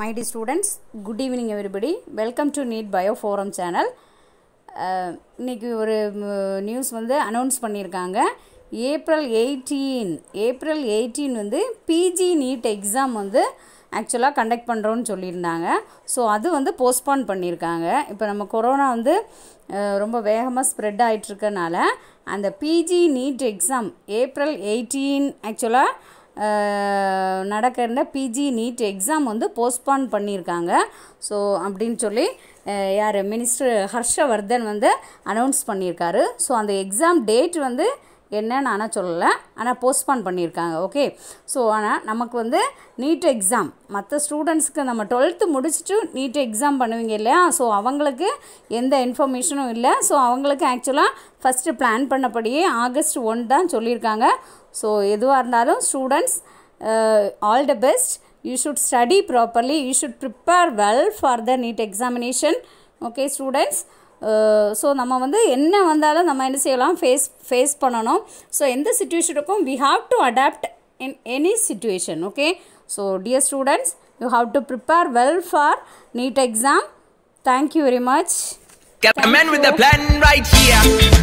My dear students good evening everybody welcome to NEET bio forum channel இன்றைக்கி ஒரு news வந்து announce பண்ணியிருக்காங்க April eighteen April eighteen வந்து PG NEET exam வந்து ஆக்சுவலாக கண்டக்ட் பண்ணுறோன்னு சொல்லியிருந்தாங்க ஸோ அது வந்து போஸ்ட்போன் பண்ணியிருக்காங்க இப்போ நம்ம கொரோனா வந்து ரொம்ப வேகமாக ஸ்ப்ரெட் ஆகிட்டுருக்கனால அந்த PG NEET exam April eighteen ஆக்சுவலாக நடக்கிற பிஜி நீட் எக்ஸாம் வந்து போஸ்ட்பான் பண்ணியிருக்காங்க ஸோ அப்படின்னு சொல்லி யார் மினிஸ்டர் ஹர்ஷவர்தன் வந்து அனௌன்ஸ் பண்ணியிருக்காரு ஸோ அந்த எக்ஸாம் டேட் வந்து என்னன்னு ஆனால் சொல்லலை ஆனால் போஸ்ட்பான் பண்ணியிருக்காங்க ஓகே ஸோ ஆனால் நமக்கு வந்து நீட் எக்ஸாம் மற்ற ஸ்டூடெண்ட்ஸ்க்கு நம்ம டுவெல்த்து முடிச்சுட்டு நீட் எக்ஸாம் பண்ணுவீங்க இல்லையா ஸோ அவங்களுக்கு எந்த இன்ஃபர்மேஷனும் இல்லை ஸோ அவங்களுக்கு ஆக்சுவலாக ஃபஸ்ட்டு பிளான் பண்ணபடியே ஆகஸ்ட் ஒன் தான் சொல்லியிருக்காங்க ஸோ எதுவாக இருந்தாலும் students all the best you should study properly you should prepare well for the NEET examination okay students so நம்ம வந்து என்ன வந்தாலும் நம்ம என்ன செய்யலாம் ஃபேஸ் ஃபேஸ் பண்ணணும் ஸோ எந்த சுச்சுவேஷனுக்கும் we have to adapt in any situation okay so dear students you have to prepare well for NEET exam thank you very much Get the men with the plan right here.